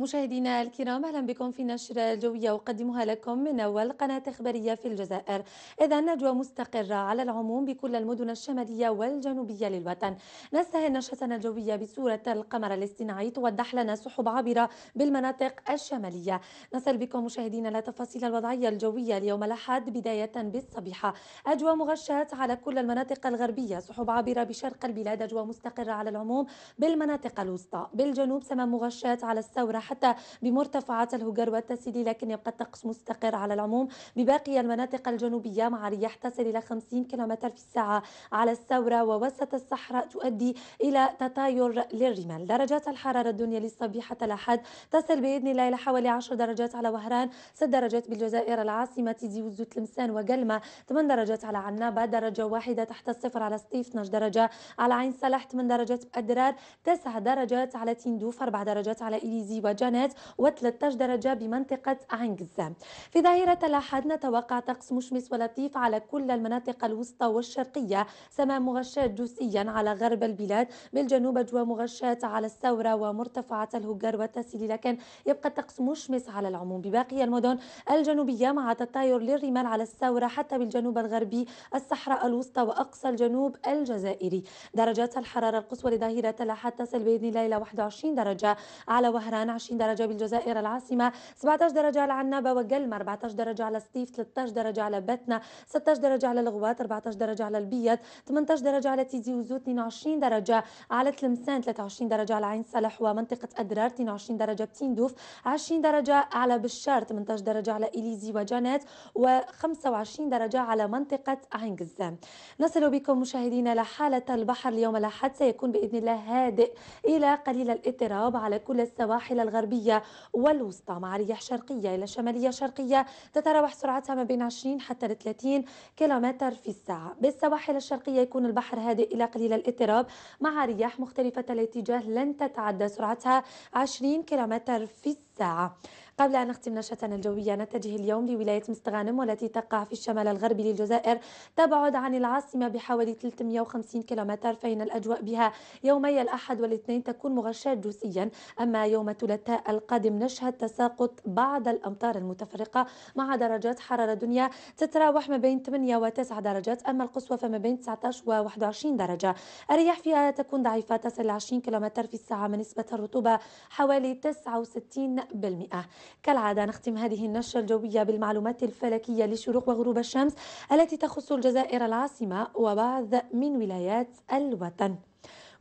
مشاهدينا الكرام اهلا بكم في نشرة الجوية اقدمها لكم من اول قناة اخبارية في الجزائر اذا نجوى مستقرة على العموم بكل المدن الشمالية والجنوبية للوطن نستهل نشرتنا الجوية بصورة القمر الاصطناعي توضح لنا سحب عابرة بالمناطق الشمالية نصل بكم مشاهدينا لتفاصيل تفاصيل الوضعية الجوية اليوم الاحد بداية بالصبيحة اجواء مغشاة على كل المناطق الغربية سحب عابرة بشرق البلاد اجواء مستقرة على العموم بالمناطق الوسطى بالجنوب سما مغشاة على الثورة حتى بمرتفعات الهجر والتسيلي لكن يبقى الطقس مستقر على العموم بباقي المناطق الجنوبية مع رياح تصل إلى 50 كم في الساعة على الثورة ووسط الصحراء تؤدي إلى تطاير للرمال درجات الحرارة الدنيا للصبيحة الأحد تصل بإذن الله إلى حوالي 10 درجات على وهران 6 درجات بالجزائر العاصمة وزو تلمسان وقلمة 8 درجات على عنابة درجة واحدة تحت الصفر على سطيف 12 درجة على عين صلاح 8 درجات بأدرار 9 درجات على تندوف 4 درجات على إليزي وجنة درجات و13 درجة بمنطقة عين قزام في ظاهرة الأحد نتوقع طقس مشمس ولطيف على كل المناطق الوسطى والشرقية سماء مغشاة جزئيا على غرب البلاد بالجنوب أجواء مغشاة على الثورة ومرتفعة الهجر والتسيلي لكن يبقى الطقس مشمس على العموم بباقي المدن الجنوبية مع تطاير للرمال على الثورة حتى بالجنوب الغربي الصحراء الوسطى وأقصى الجنوب الجزائري درجات الحرارة القصوى لظهيرة الأحد تصل بإذن الله إلى 21 درجة على وهران 20 25 درجة بالجزائر العاصمة 17 درجة على عنابة وقلم 14 درجة على سطيف 13 درجة على بتنا 16 درجة على الغوات 14 درجة على البيض 18 درجة على تيزي وزو 22 درجة على تلمسان 23 درجة على عين صالح ومنطقة أدرار 22 درجة بتندوف 20 درجة على بشار 18 درجة على إليزي وجانات و25 درجة على منطقة عين قزام نصل بكم مشاهدينا لحالة البحر اليوم الأحد سيكون بإذن الله هادئ إلى قليل الاضطراب على كل السواحل الغربية الغربية والوسطى مع رياح شرقية إلى شمالية شرقية تتراوح سرعتها ما بين 20 حتى 30 كيلومتر في الساعة بالسواحل الشرقية يكون البحر هادئ إلى قليل الاضطراب مع رياح مختلفة الاتجاه لن تتعدى سرعتها 20 كيلومتر في الساعة الساعة قبل أن نختم نشرتنا الجوية نتجه اليوم لولاية مستغانم والتي تقع في الشمال الغربي للجزائر تبعد عن العاصمة بحوالي 350 كيلومتر فإن الأجواء بها يومي الأحد والاثنين تكون مغشاة جزئيا أما يوم الثلاثاء القادم نشهد تساقط بعض الأمطار المتفرقة مع درجات حرارة دنيا تتراوح ما بين 8 و 9 درجات أما القصوى فما بين 19 و 21 درجة الرياح فيها تكون ضعيفة تصل 20 كيلومتر في الساعة من نسبة الرطوبة حوالي 69 بالمئة كالعادة نختم هذه النشرة الجوية بالمعلومات الفلكية لشروق وغروب الشمس التي تخص الجزائر العاصمة وبعض من ولايات الوطن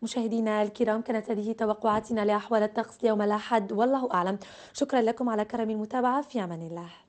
مشاهدينا الكرام كانت هذه توقعاتنا لأحوال الطقس يوم الأحد والله أعلم شكرا لكم على كرم المتابعة في أمان الله